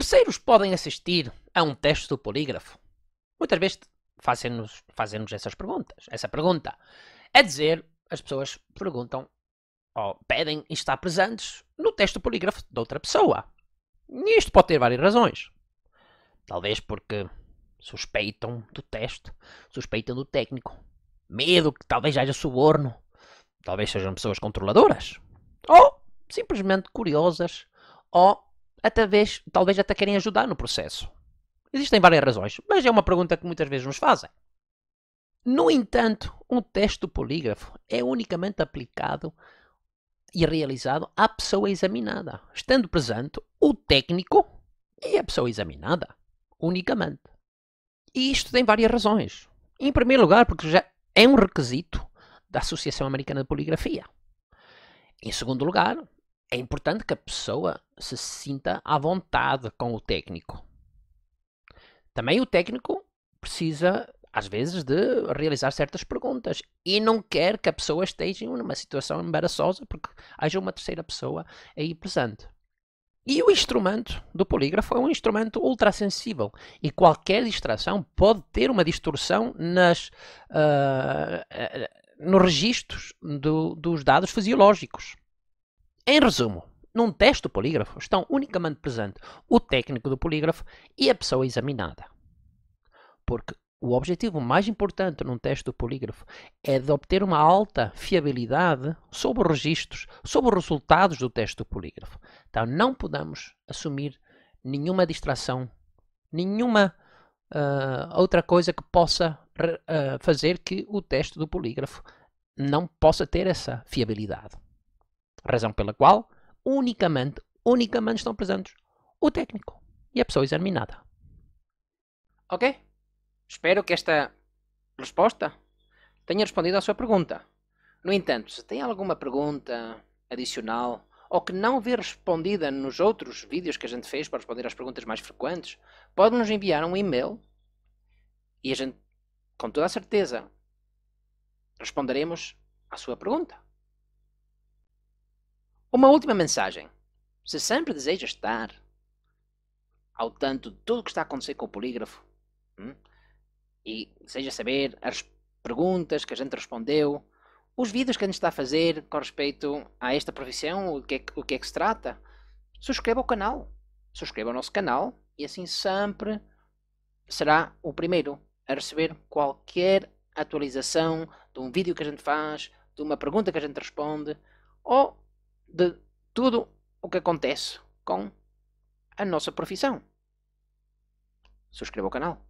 Terceiros podem assistir a um teste do polígrafo. Muitas vezes fazem-nos fazem essas perguntas. Essa pergunta. É dizer, as pessoas perguntam ou pedem estar presentes no teste do polígrafo de outra pessoa. E isto pode ter várias razões. Talvez porque suspeitam do teste, suspeitam do técnico. Medo que talvez haja suborno. Talvez sejam pessoas controladoras. Ou simplesmente curiosas. Ou até vez, talvez até querem ajudar no processo. Existem várias razões, mas é uma pergunta que muitas vezes nos fazem. No entanto, um teste do polígrafo é unicamente aplicado e realizado à pessoa examinada, estando presente o técnico e é a pessoa examinada, unicamente. E isto tem várias razões. Em primeiro lugar, porque já é um requisito da Associação Americana de Poligrafia. Em segundo lugar, é importante que a pessoa se sinta à vontade com o técnico. Também o técnico precisa, às vezes, de realizar certas perguntas e não quer que a pessoa esteja numa situação embaraçosa porque haja uma terceira pessoa aí presente. E o instrumento do polígrafo é um instrumento sensível e qualquer distração pode ter uma distorção nas, uh, uh, nos registros do, dos dados fisiológicos. Em resumo, num teste do polígrafo estão unicamente presentes o técnico do polígrafo e a pessoa examinada. Porque o objetivo mais importante num teste do polígrafo é de obter uma alta fiabilidade sobre os registros, sobre os resultados do teste do polígrafo. Então não podemos assumir nenhuma distração, nenhuma uh, outra coisa que possa uh, fazer que o teste do polígrafo não possa ter essa fiabilidade. Razão pela qual, unicamente, unicamente estão presentes o técnico e a pessoa examinada. Ok? Espero que esta resposta tenha respondido à sua pergunta. No entanto, se tem alguma pergunta adicional ou que não vê respondida nos outros vídeos que a gente fez para responder às perguntas mais frequentes, pode nos enviar um e-mail e a gente, com toda a certeza, responderemos à sua pergunta. Uma última mensagem. Se sempre deseja estar ao tanto de tudo o que está a acontecer com o polígrafo hum, e seja saber as perguntas que a gente respondeu, os vídeos que a gente está a fazer com respeito a esta profissão, o que é, o que, é que se trata, subscreva o canal. Subscreva o nosso canal e assim sempre será o primeiro a receber qualquer atualização de um vídeo que a gente faz, de uma pergunta que a gente responde ou de tudo o que acontece com a nossa profissão. Subscreva o canal.